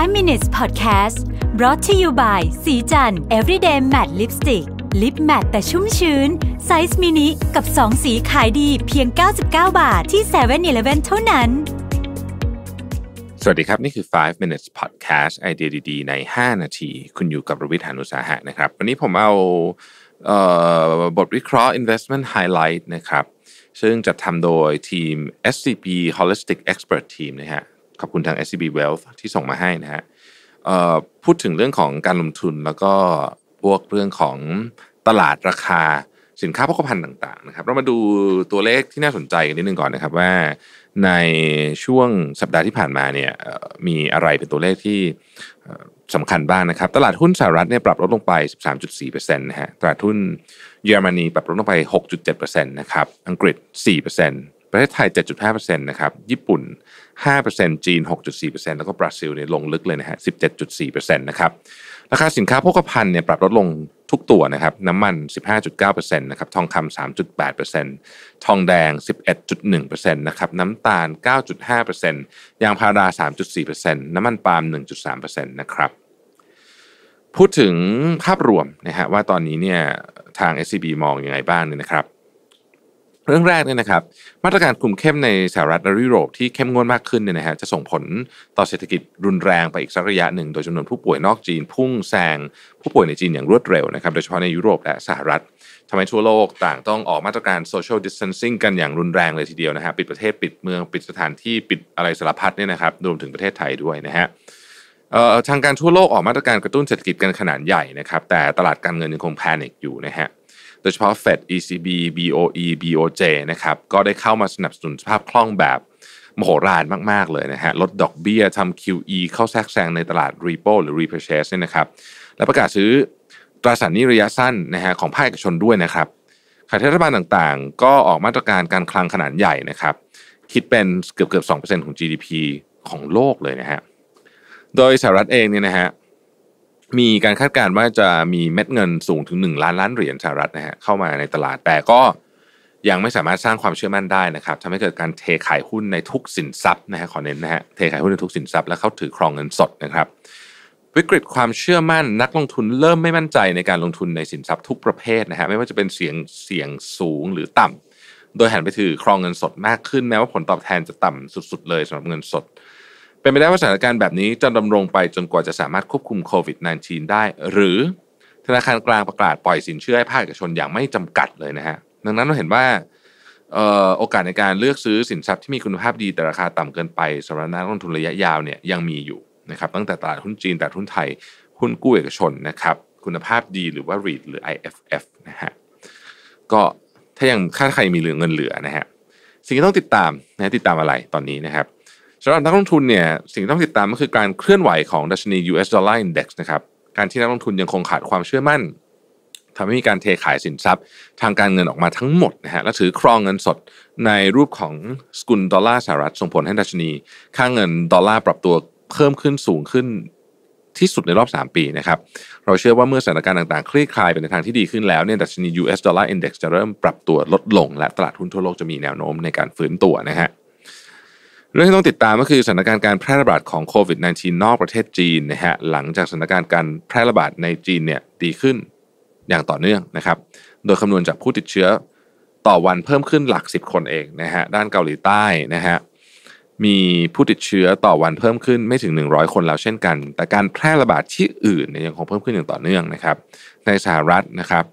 5 minutes podcast brought to you by สีจัน everyday matte lipstick ลิปแมตแต่ชุ่มชื้นไซส์มินิกับ 2 สีขายดีเพียง 99 บาทที่7 e เ e ่ e อเท่านั้น สวัสดีครับนี่คือ 5 minutes podcast ไอเดียดีๆใน 5 นาที คุณอยู่กับรวิทยานุสาหะนะครับวันนี้ผมเอาบทวิเคราะห์ investment highlight นะครับซึ่งจัดทำโดยทีม s c p Holistic Expert Team นะฮะขอบคุณทาง SCB Wealth ที่ส่งมาให้นะฮะพูดถึงเรื่องของการลงทุนแล้วก็พวกเรื่องของตลาดราคาสินค้าพกพันต่างๆ นะครับ เรามาดูตัวเลขที่น่าสนใจกันนิดนึงก่อนนะครับ ว่าในช่วงสัปดาห์ที่ผ่านมาเนี่ยมีอะไรเป็นตัวเลขที่สำคัญบ้างนะครับ ตลาดหุ้นสหรัฐเนี่ยปรับลดลงไป 13.4%นะฮะ ตลาดหุ้นเยอรมนีปรับลดลงไป 6.7%นะครับ อังกฤษ4%เประเทศไทย 7.5%นะครับญี่ปุ่น 5%จีน 6.4%แล้วก็บราซิลเนี่ยลงลึกเลยนะฮะ17.4%นะครับราคาสินค้าโภคภัณฑ์เนี่ยปรับลดลงทุกตัวนะครับน้ำมัน 15.9%นะครับทองคำ3.8%ทองแดง 11.1%นะครับน้ำตาล 9.5%ยางพารา3.4%น้ำมันปาล์ม1.3%นะครับพูดถึงภาพรวมนะฮะว่าตอนนี้เนี่ยทาง SCB มองอยังไงบ้างเนี่ยนะครับเรื่องแรกเนี่ยนะครับ มาตรการคุมเข้มในสหรัฐและยุโรปที่เข้มงวดมากขึ้นเนี่ยนะฮะจะส่งผลต่อเศรษฐกิจรุนแรงไปอีกสักระยะหนึ่ง โดยจำนวนผู้ป่วยนอกจีนพุ่งแซงผู้ป่วยในจีนอย่างรวดเร็วนะครับโดยเฉพาะในยุโรปและสหรัฐทำให้ทั่วโลกต่างต้องออกมาตรการโซเชียลดิสเทนซิ่งกันอย่างรุนแรงเลยทีเดียวนะฮะปิดประเทศปิดเมืองปิดสถานที่ปิดอะไรสารพัดเนี่ยนะครับรวมถึงประเทศไทยด้วยนะฮะทางการทั่วโลกออกมาตรการกระตุ้นเศรษฐกิจกันขนาดใหญ่นะครับ แต่ตลาดการเงินยังคงแพนิคอยู่นะฮะโดยเฉพาะ Fed ECB BOE BOJ นะครับ ก็ได้เข้ามาสนับสนุนสภาพคล่องแบบ มโหฬารมาก ๆ เลยนะฮะ ลดดอกเบี้ยทำ QE เข้าแทรกแซงในตลาด Repo หรือ Repurchase นี่นะครับ และประกาศซื้อตราสารนี้ระยะสั้นนะฮะของภาคเอกชนด้วยนะครับขายรัฐบาลต่างๆ ก็ออกมาตรการการคลังขนาดใหญ่นะครับ คิดเป็นเกือบเกือบสองของ GDP ของโลกเลยนะฮะ โดยสหรัฐเองเนี่ยนะฮะมีการคาดการณ์ว่าจะมีเม็ดเงินสูงถึง1ล้านล้านเหรียญสหรัฐนะฮะเข้ามาในตลาดแต่ก็ยังไม่สามารถสร้างความเชื่อมั่นได้นะครับทำให้เกิดการเทขายหุ้นในทุกสินทรัพย์นะฮะขอเน้นนะฮะเทขายหุ้นในทุกสินทรัพย์และเข้าถือครองเงินสดนะครับวิกฤตความเชื่อมั่นนักลงทุนเริ่มไม่มั่นใจในการลงทุนในสินทรัพย์ทุกประเภทนะฮะไม่ว่าจะเป็นเสียงเสียงสูงหรือต่ำ โดยหันไปถือครองเงินสดมากขึ้นแม้ว่าผลตอบแทนจะต่ำสุดๆเลยสำหรับเงินสดเป็นไปได้ว่าสถานการณ์แบบนี้จะดำรงไปจนกว่าจะสามารถควบคุมโควิด -19 ได้ หรือธนาคารกลางประกาศปล่อยสินเชื่อให้ภาคเอกชนอย่างไม่จำกัดเลยนะฮะดังนั้นเราเห็นว่าโอกาสในการเลือกซื้อสินทรัพย์ที่มีคุณภาพดีแต่ราคาต่ำเกินไปสำหรับนักลงทุนระยะยาวเนี่ยยังมีอยู่นะครับ ตั้งแต่ตลาดหุ้นจีนตลาดหุ้นไทยหุ้นกู้เอกชนนะครับ คุณภาพดีหรือว่า REIT หรือ IFF นะฮะก็ถ้ายังค่าใครมีเหลือเงินเหลือนะฮะสิ่งที่ต้องติดตามนะติดตามอะไรตอนนี้นะครับสำหรับนักลงทุนเนี่ยสิ่งที่ต้องติดตามก็คือการเคลื่อนไหวของดัชนี US Dollar Index นะครับการที่นักลงทุนยังคงขาดความเชื่อมั่นทำให้มีการเทขายสินทรัพย์ทางการเงินออกมาทั้งหมดนะฮะและถือครองเงินสดในรูปของสกุลดอลลาร์สหรัฐ ส่งผลให้ดัชนีค่าเงินดอลลาร์ปรับตัวเพิ่มขึ้นสูงขึ้นที่สุดในรอบ 3 ปีนะครับเราเชื่อว่าเมื่อสถานการณ์ต่าง ๆคลี่คลายไปในทางที่ดีขึ้นแล้วเนี่ยดัชนี US Dollar Index จะเริ่มปรับตัวลดลง และตลาดหุ้นทั่วโลกจะมีแนวโน้มในการฟื้นตัวนะฮะเรื่องที่ต้องติดตามก็คือสถานการณ์การแพร่ระบาดของโควิด -19 นอกประเทศจีนนะฮะหลังจากสถานการณ์การแพร่ระบาดในจีนเนี่ยดีขึ้นอย่างต่อเนื่องนะครับโดยคำนวณจากผู้ติดเชื้อต่อวันเพิ่มขึ้นหลัก 10 คนเองนะฮะด้านเกาหลีใต้นะฮะมีผู้ติดเชื้อต่อวันเพิ่มขึ้นไม่ถึง 100 คนแล้ว เช่นกัน แต่การแพร่ระบาดที่อื่นยยังคงเพิ่มขึ้นอย่างต่อเนื่องนะครับ ในสหรัฐนะครับ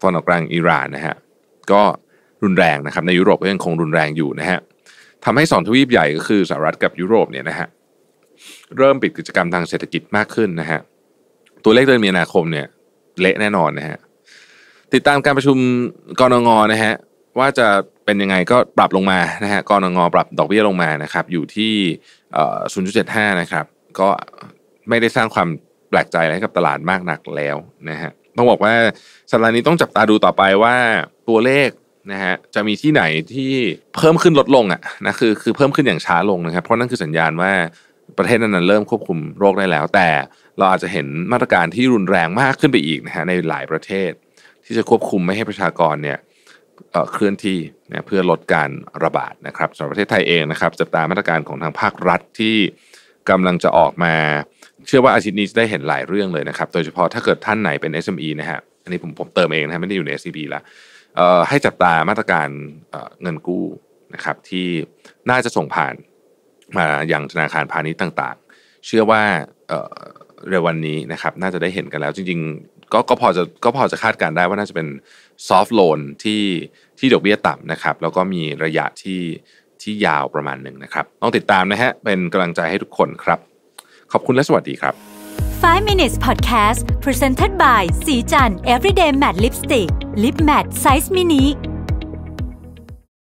ตอนออกกลางอิหร่านนะฮะก็รุนแรงนะครับ ในยุโรปก็ยังคงรุนแรงอยู่นะฮะทำให้สองทวีปใหญ่ก็คือสหรัฐกับยุโรปเนี่ยนะฮะเริ่มปิดกิจกรรมทางเศรษฐกิจมากขึ้นนะฮะตัวเลขเดือนมีนาคมเนี่ยเละแน่นอนนะฮะติดตามการประชุมกรงงนะฮะว่าจะเป็นยังไงก็ปรับลงมานะฮะกรงงปรับดอกเบี้ยลงมานะครับอยู่ที่0.75 นะครับก็ไม่ได้สร้างความแปลกใจอะไรกับตลาดมากหนักแล้วนะฮะต้องบอกว่าสัปดาห์นี้ต้องจับตาดูต่อไปว่าตัวเลขนะฮะจะมีที่ไหนที่เพิ่มขึ้นลดลงอ่ะนะคือคือเพิ่มขึ้นอย่างช้าลงนะครับ เพราะนั่นคือสัญญาณว่าประเทศนั้นเริ่มควบคุมโรคได้แล้ว แต่เราอาจจะเห็นมาตรการที่รุนแรงมากขึ้นไปอีกนะฮะในหลายประเทศที่จะควบคุมไม่ให้ประชากรเนี่ยเคลื่อนที่เพื่อลดการระบาดนะครับสำหรับประเทศไทยเองนะครับจับตามมาตรการของทางภาครัฐที่กำลังจะออกมาเชื่อว่าอาทิตย์นี้จะได้เห็นหลายเรื่องเลยนะครับ โดยเฉพาะถ้าเกิดท่านไหนเป็น SME นะฮะอันนี้ผมผมเติมเองนะไม่ได้อยู่ใน SCB ละให้จับตามาตรการเงินกู้นะครับ ที่น่าจะส่งผ่าน มาอย่างธนาคารพาณิชย์ต่าง ๆ เชื่อว่าเร็ววันนี้นะครับ น่าจะได้เห็นกันแล้วจริงๆก็ก็พอจะก็พอจะคาดการได้ว่าน่าจะเป็นซอฟท์โลนที่ที่ดอกเบี้ยต่ำนะครับแล้วก็มีระยะที่ที่ยาวประมาณหนึ่งนะครับต้องติดตามนะฮะ เป็นกำลังใจให้ทุกคนครับ ขอบคุณและสวัสดีครับ5 minutes podcast presented by สีจัน everyday matte lipstick lip matte size mini